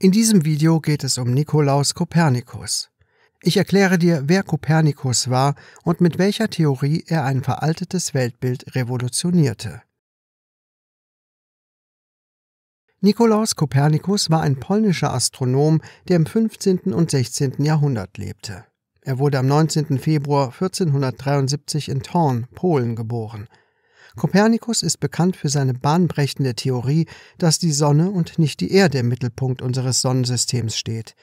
In diesem Video geht es um Nikolaus Kopernikus. Ich erkläre dir, wer Kopernikus war und mit welcher Theorie er ein veraltetes Weltbild revolutionierte. Nikolaus Kopernikus war ein polnischer Astronom, der im 15. und 16. Jahrhundert lebte. Er wurde am 19. Februar 1473 in Thorn, Polen, geboren – Kopernikus ist bekannt für seine bahnbrechende Theorie, dass die Sonne und nicht die Erde im Mittelpunkt unseres Sonnensystems steht.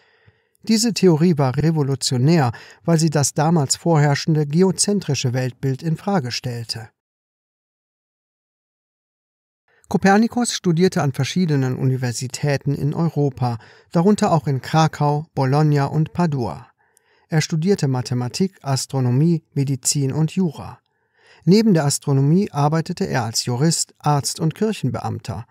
Diese Theorie war revolutionär, weil sie das damals vorherrschende geozentrische Weltbild in Frage stellte. Kopernikus studierte an verschiedenen Universitäten in Europa, darunter auch in Krakau, Bologna und Padua. Er studierte Mathematik, Astronomie, Medizin und Jura. Neben der Astronomie arbeitete er als Jurist, Arzt und Kirchenbeamter.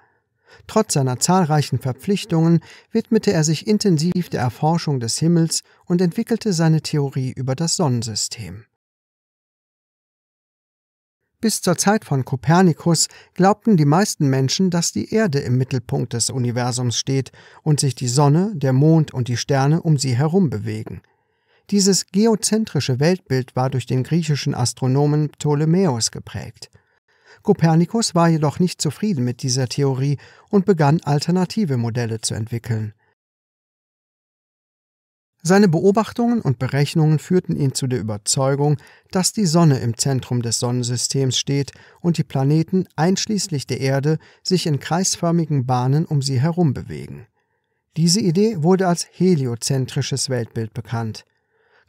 Trotz seiner zahlreichen Verpflichtungen widmete er sich intensiv der Erforschung des Himmels und entwickelte seine Theorie über das Sonnensystem. Bis zur Zeit von Kopernikus glaubten die meisten Menschen, dass die Erde im Mittelpunkt des Universums steht und sich die Sonne, der Mond und die Sterne um sie herum bewegen. Dieses geozentrische Weltbild war durch den griechischen Astronomen Ptolemäus geprägt. Kopernikus war jedoch nicht zufrieden mit dieser Theorie und begann alternative Modelle zu entwickeln. Seine Beobachtungen und Berechnungen führten ihn zu der Überzeugung, dass die Sonne im Zentrum des Sonnensystems steht und die Planeten einschließlich der Erde sich in kreisförmigen Bahnen um sie herum bewegen. Diese Idee wurde als heliozentrisches Weltbild bekannt.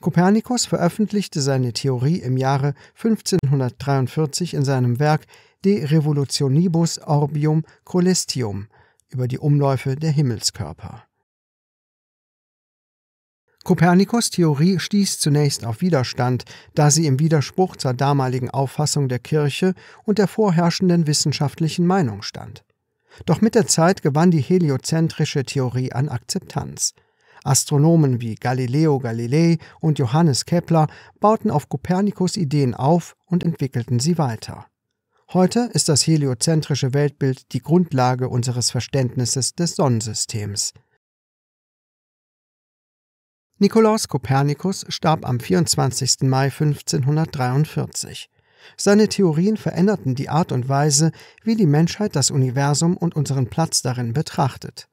Kopernikus veröffentlichte seine Theorie im Jahre 1543 in seinem Werk De Revolutionibus Orbium Coelestium über die Umläufe der Himmelskörper. Kopernikus' Theorie stieß zunächst auf Widerstand, da sie im Widerspruch zur damaligen Auffassung der Kirche und der vorherrschenden wissenschaftlichen Meinung stand. Doch mit der Zeit gewann die heliozentrische Theorie an Akzeptanz. Astronomen wie Galileo Galilei und Johannes Kepler bauten auf Kopernikus Ideen auf und entwickelten sie weiter. Heute ist das heliozentrische Weltbild die Grundlage unseres Verständnisses des Sonnensystems. Nikolaus Kopernikus starb am 24. Mai 1543. Seine Theorien veränderten die Art und Weise, wie die Menschheit das Universum und unseren Platz darin betrachtet.